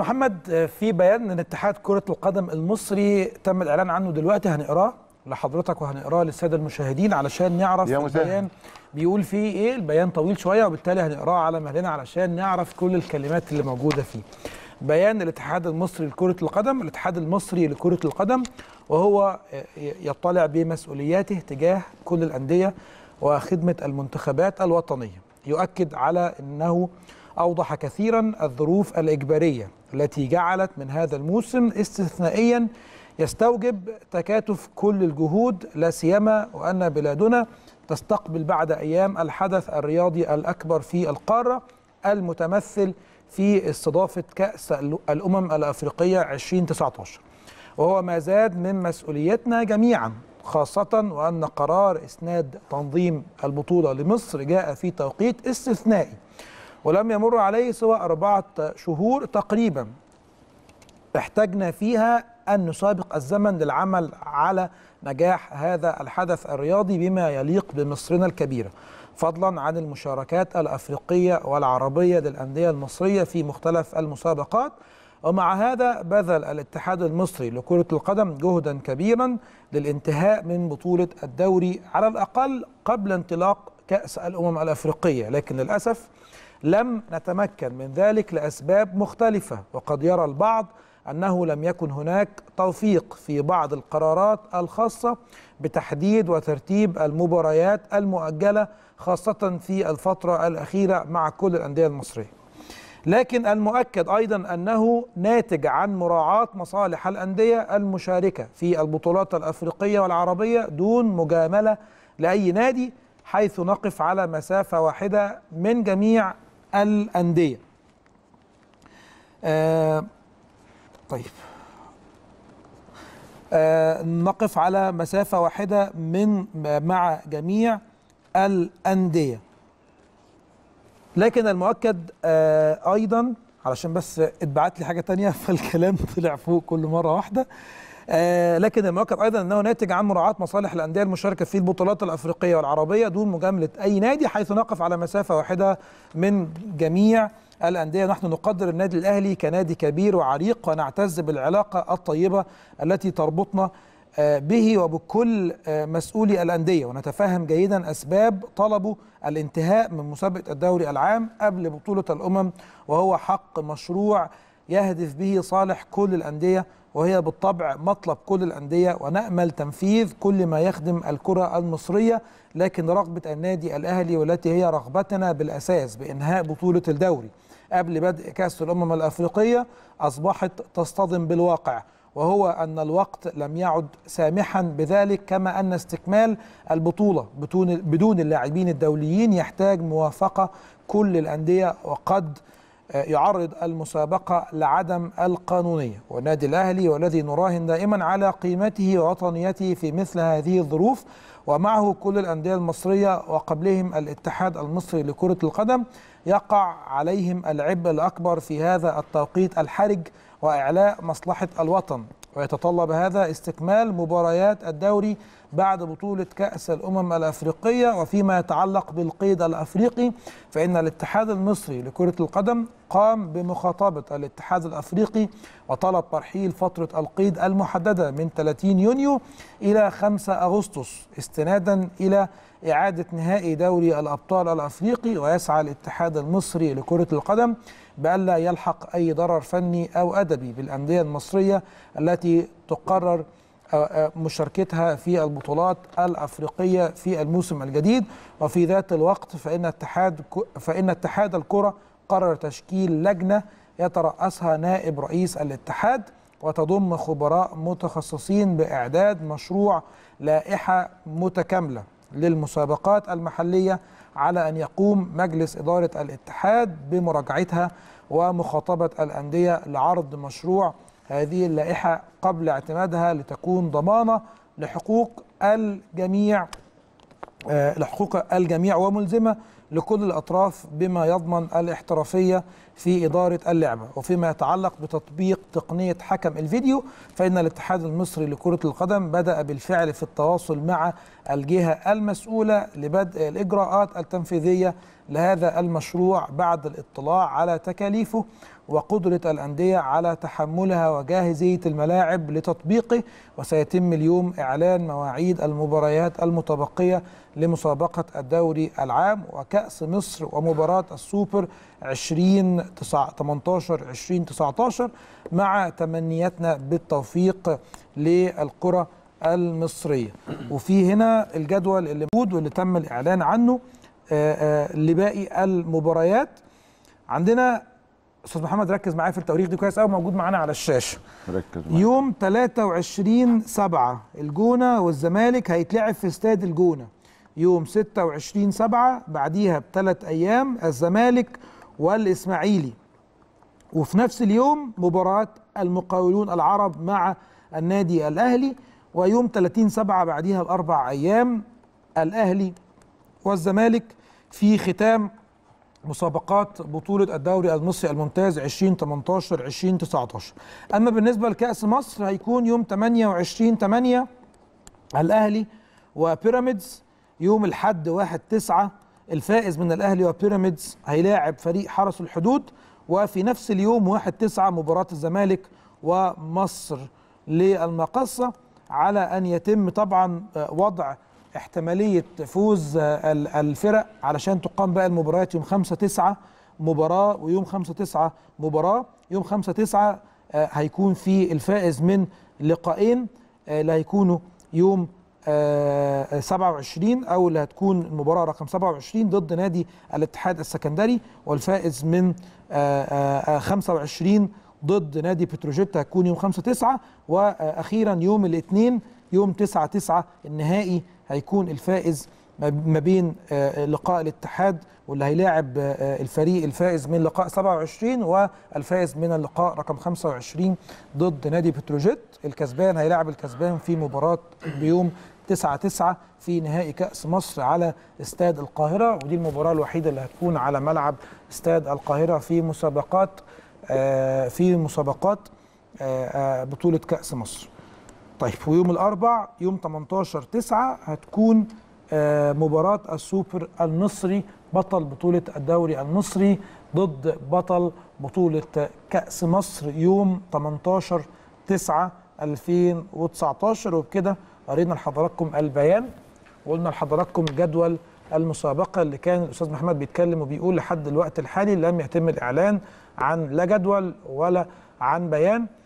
محمد آه، في بيان من اتحاد كرة القدم المصري تم الإعلان عنه دلوقتي هنقراه لحضرتك وهنقراه للسادة المشاهدين علشان نعرف يا البيان بيقول فيه إيه البيان طويل شوية وبالتالي هنقراه على مهلنا علشان نعرف كل الكلمات اللي موجودة فيه بيان الاتحاد المصري لكرة القدم الاتحاد المصري لكرة القدم وهو آه، يطلع بمسؤولياته تجاه كل الأندية وخدمة المنتخبات الوطنية يؤكد على أنه أوضح كثيرا الظروف الإجبارية التي جعلت من هذا الموسم استثنائيا يستوجب تكاتف كل الجهود لا سيما وأن بلادنا تستقبل بعد أيام الحدث الرياضي الأكبر في القارة المتمثل في استضافة كأس الأمم الأفريقية 2019 وهو ما زاد من مسؤوليتنا جميعا خاصة وأن قرار إسناد تنظيم البطولة لمصر جاء في توقيت استثنائي ولم يمر عليه سوى أربعة شهور تقريبا احتجنا فيها أن نسابق الزمن للعمل على نجاح هذا الحدث الرياضي بما يليق بمصرنا الكبيرة فضلا عن المشاركات الأفريقية والعربية للأندية المصرية في مختلف المسابقات ومع هذا بذل الاتحاد المصري لكرة القدم جهدا كبيرا للانتهاء من بطولة الدوري على الأقل قبل انطلاق كأس الأمم الأفريقية لكن للأسف لم نتمكن من ذلك لأسباب مختلفة وقد يرى البعض أنه لم يكن هناك توفيق في بعض القرارات الخاصة بتحديد وترتيب المباريات المؤجلة خاصة في الفترة الأخيرة مع كل الأندية المصرية لكن المؤكد أيضا أنه ناتج عن مراعاة مصالح الأندية المشاركة في البطولات الأفريقية والعربية دون مجاملة لأي نادي حيث نقف على مسافة واحدة من جميع الأندية آه طيب آه نقف على مسافة واحدة من مع جميع الأندية لكن المؤكد آه أيضا علشان بس اتبعت لي حاجة تانية فالكلام طلع فوق كل مرة واحدة آه، لكن المؤكد ايضا انه ناتج عن مراعاه مصالح الانديه المشاركه في البطولات الافريقيه والعربيه دون مجامله اي نادي حيث نقف على مسافه واحده من جميع الانديه نحن نقدر النادي الاهلي كنادي كبير وعريق ونعتز بالعلاقه الطيبه التي تربطنا آه، به وبكل آه، مسؤولي الأندية ونتفهم جيدا أسباب طلبه الانتهاء من مسابقة الدوري العام قبل بطولة الأمم وهو حق مشروع يهدف به صالح كل الأندية وهي بالطبع مطلب كل الأندية ونأمل تنفيذ كل ما يخدم الكرة المصرية لكن رغبة النادي الأهلي والتي هي رغبتنا بالأساس بإنهاء بطولة الدوري قبل بدء كأس الأمم الأفريقية أصبحت تصطدم بالواقع وهو أن الوقت لم يعد سامحا بذلك كما أن استكمال البطولة بدون اللاعبين الدوليين يحتاج موافقة كل الأندية وقد يعرض المسابقة لعدم القانونية والنادي الأهلي والذي نراهن دائما على قيمته ووطنيته في مثل هذه الظروف ومعه كل الأندية المصرية وقبلهم الاتحاد المصري لكرة القدم يقع عليهم العبء الأكبر في هذا التوقيت الحرج وإعلاء مصلحة الوطن ويتطلب هذا استكمال مباريات الدوري بعد بطولة كأس الأمم الأفريقية وفيما يتعلق بالقيد الأفريقي فإن الاتحاد المصري لكرة القدم قام بمخاطبة الاتحاد الأفريقي وطلب ترحيل فترة القيد المحددة من 30 يونيو إلى 5 أغسطس استنادا إلى إعادة نهائي دوري الأبطال الأفريقي ويسعى الاتحاد المصري لكرة القدم بألا يلحق أي ضرر فني أو أدبي بالأندية المصرية التي تقرر آه، آه، مشاركتها في البطولات الأفريقية في الموسم الجديد وفي ذات الوقت فإن اتحاد فإن اتحاد الكرة قرر تشكيل لجنة يترأسها نائب رئيس الاتحاد وتضم خبراء متخصصين بإعداد مشروع لائحة متكاملة للمسابقات المحلية على أن يقوم مجلس إدارة الاتحاد بمراجعتها ومخاطبة الأندية لعرض مشروع هذه اللائحة قبل اعتمادها لتكون ضمانة لحقوق الجميع آه، لحقوق الجميع وملزمة لكل الأطراف بما يضمن الاحترافية في إدارة اللعبة وفيما يتعلق بتطبيق تقنية حكم الفيديو فإن الاتحاد المصري لكرة القدم بدأ بالفعل في التواصل مع الجهة المسؤولة لبدء الإجراءات التنفيذية لهذا المشروع بعد الاطلاع على تكاليفه وقدرة الأندية على تحملها وجاهزية الملاعب لتطبيقه وسيتم اليوم إعلان مواعيد المباريات المتبقية لمسابقة الدوري العام وك كأس مصر ومباراة السوبر 20 18 20 19 مع تمنياتنا بالتوفيق للكرة المصرية وفي هنا الجدول اللي موجود واللي تم الإعلان عنه آه، آه، لباقي المباريات عندنا استاذ محمد ركز معايا في التواريخ دي كويس قوي موجود معانا على الشاشه ركز معايا يوم 23 7 الجونه والزمالك هيتلعب في استاد الجونه يوم 26 7 بعديها بثلاث ايام الزمالك والاسماعيلي وفي نفس اليوم مباراه المقاولون العرب مع النادي الاهلي ويوم 30 7 بعديها باربع ايام الاهلي والزمالك في ختام مسابقات بطولة الدوري المصري الممتاز 2018 2019 أما بالنسبة لكأس مصر هيكون يوم 28 8 الأهلي وبيراميدز يوم الحد 1 9 الفائز من الاهلي وبيراميدز هيلاعب فريق حرس الحدود وفي نفس اليوم 1 9 مباراه الزمالك ومصر للمقصه على ان يتم طبعا آه، وضع احتماليه فوز آه، الفرق علشان تقام بقى المباريات يوم 5 9 مباراه ويوم 5 9 مباراه يوم 5 9 آه، هيكون في الفائز من لقاءين اللي هيكونوا يوم 27 آه، او اللي هتكون المباراه رقم 27 ضد نادي الاتحاد السكندري والفائز من 25 آه، آه، ضد نادي بتروجيت هتكون يوم 5 9 واخيرا يوم الاثنين يوم 9 9 النهائي هيكون الفائز ما بين آه، لقاء الاتحاد واللي هيلاعب آه، الفريق الفائز من لقاء 27 والفائز من اللقاء رقم 25 ضد نادي بتروجيت الكسبان هيلاعب الكسبان في مباراة بيوم 9 9 في نهائي كأس مصر على استاد القاهرة ودي المباراة الوحيدة اللي هتكون على ملعب استاد القاهرة في مسابقات آه، في مسابقات بطولة كأس مصر طيب ويوم الأربع يوم 18 9 هتكون آه، مباراة السوبر المصري بطل بطولة الدوري المصري ضد بطل بطولة كأس مصر يوم 18 9 2019 وبكده قرينا لحضراتكم البيان وقلنا لحضراتكم جدول المسابقة اللي كان الأستاذ محمد بيتكلم وبيقول لحد الوقت الحالي لم يتم الإعلان عن لا جدول ولا عن بيان